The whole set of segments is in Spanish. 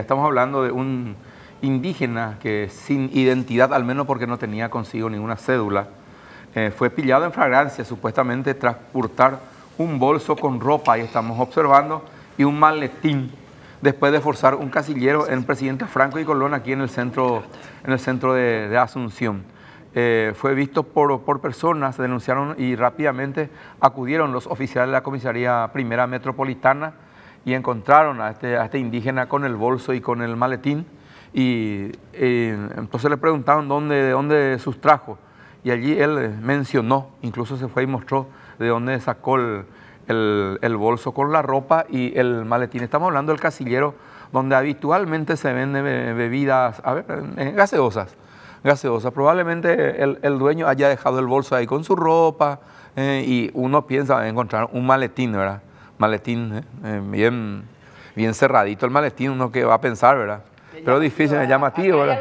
Estamos hablando de un indígena que sin identidad, al menos porque no tenía consigo ninguna cédula, eh, fue pillado en fragancia supuestamente tras hurtar un bolso con ropa, y estamos observando, y un maletín, después de forzar un casillero en Presidente Franco y Colón aquí en el centro, en el centro de, Asunción. Eh, fue visto por, por personas, se denunciaron y rápidamente acudieron los oficiales de la comisaría primera metropolitana, y encontraron este, a este, indígena con el bolso y con el maletín. Y eh, entonces le preguntaron dónde, dónde sustrajo. Y allí él mencionó, incluso se fue y mostró de dónde sacó el, bolso con la ropa y el maletín. Estamos hablando del casillero donde habitualmente se venden bebidas, a ver, eh, gaseosas, gaseosas. Probablemente el, dueño haya dejado el bolso ahí con su ropa eh, y uno piensa encontrar un maletín, ¿verdad? maletín, ¿eh? Eh, bien, bien cerradito el maletín, uno que va a pensar, ¿verdad? Pero difícil, es llamativo, ¿verdad?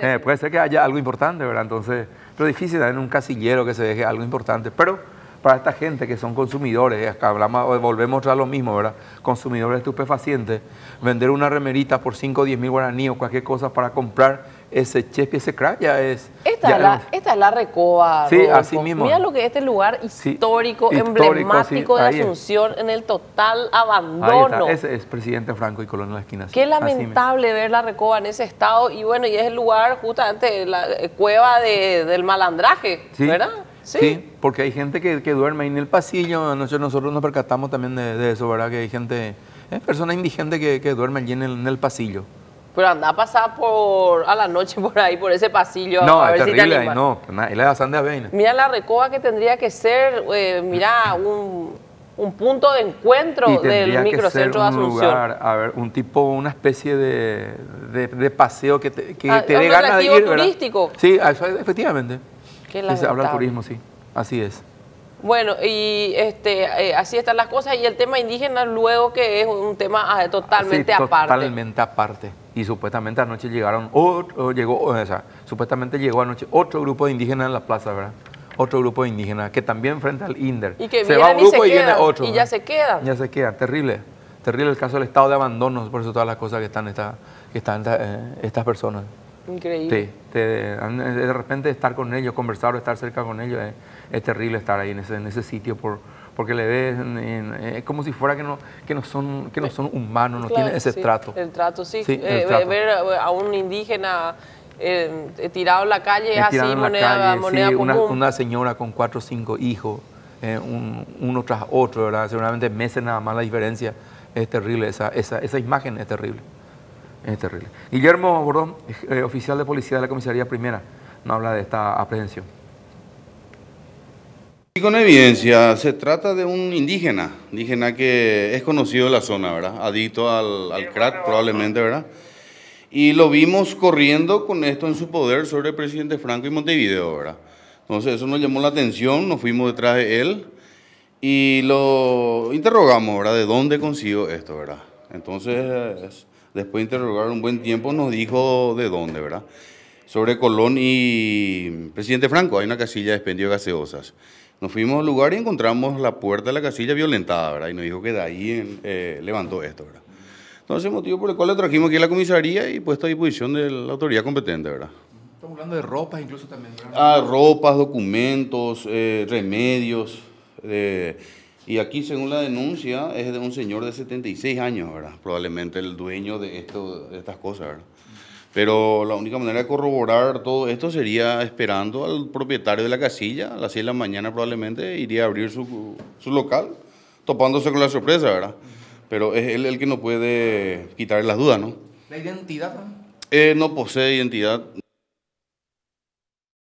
Eh, puede ser que haya algo importante, ¿verdad? Entonces, pero difícil en un casillero que se deje algo importante, pero para esta gente que son consumidores, acá hablamos, volvemos a lo mismo, ¿verdad? Consumidores estupefacientes, vender una remerita por 5 o 10 mil guaraníes o cualquier cosa para comprar ese chespi ese crack ya es... Esta, es la, esta recoba. Sí, así mismo. Mira lo que es este lugar histórico, emblemático de Asunción, en el total abandono. Ese es presidente Franco y Colón en la esquina. Qué lamentable ver la recoba en ese estado y bueno, y es el lugar justamente, la eh, cueva del malandraje, ¿verdad? ¿Sí? porque hay gente que, duerme duerme en el pasillo. Nosotros, nosotros nos percatamos también de, eso, ¿verdad? Que hay gente, eh, personas persona indigente que, duermen duerme allí en el, pasillo. Pero anda a pasar por, a la noche por ahí, por ese pasillo. No, a ver si te ahí no, es la de avena. Mira la recoba que tendría que ser, eh, mira, un, un, punto de encuentro del microcentro de Asunción. Lugar, a ver, un tipo, una especie de, de, paseo que te, que ah, te dé ganas de ir. turístico. Sí, efectivamente. Qué turismo, sí. Así es. Bueno, y este, eh, así están las cosas. Y el tema indígena, luego que es un tema ah, totalmente aparte. Totalmente aparte. Y supuestamente anoche llegaron, otro, llegó, o sea, supuestamente llegó anoche otro grupo de indígenas en la plaza, ¿verdad? Otro grupo de indígenas que también frente al INDER. Y que se va un grupo y, viene otro. Y ya se queda Ya se quedan, terrible. Terrible el caso del estado de abandono, por eso todas las cosas que están, esta, que están eh, estas personas. Increíble. Sí, de repente estar con ellos, conversar o estar cerca con ellos, es, terrible estar ahí en ese, en ese sitio por, porque le ves, es como si fuera que no, que no, son, que no son humanos, no tienen ese sí. trato. El trato, sí. Eh, ver a un indígena eh, eh, tirado en la calle es así, moneda, calle, moneda Una, señora con cuatro o cinco hijos, uno tras otro, seguramente meses nada más la diferencia. Es terrible, esa, esa, esa imagen es terrible. Es terrible. Guillermo Bordón, eh, oficial de policía de la comisaría primera, nos habla de esta aprehensión. Y con evidencia, se trata de un indígena, indígena que es conocido de la zona, ¿verdad? Adicto al, crack probablemente, ¿verdad? Y lo vimos corriendo con esto en su poder sobre el presidente Franco y Montevideo, ¿verdad? Entonces eso nos llamó la atención, nos fuimos detrás de él y lo interrogamos, ¿verdad? ¿De dónde consiguió esto, ¿verdad? Entonces después de interrogar un buen tiempo, nos dijo de dónde, ¿verdad? Sobre Colón y Presidente Franco, hay una casilla de expendio de gaseosas. Nos fuimos al lugar y encontramos la puerta de la casilla violentada, ¿verdad? Y nos dijo que de ahí eh, levantó esto, ¿verdad? Entonces, motivo por el cual le trajimos aquí a la comisaría y puesto a disposición de la autoridad competente, ¿verdad? Estamos hablando de ropas incluso también, ¿verdad? Ah, ropas, documentos, eh, remedios. Eh, y aquí, según la denuncia, es de un señor de 76 años, ¿verdad? Probablemente el dueño de, esto, de estas cosas, ¿verdad? Pero la única manera de corroborar todo esto sería esperando al propietario de la casilla, a las 6 de la mañana probablemente, iría a abrir su, su local, topándose con la sorpresa, ¿verdad? Pero es él el que no puede quitar las dudas, ¿no? ¿La identidad? no eh, posee identidad.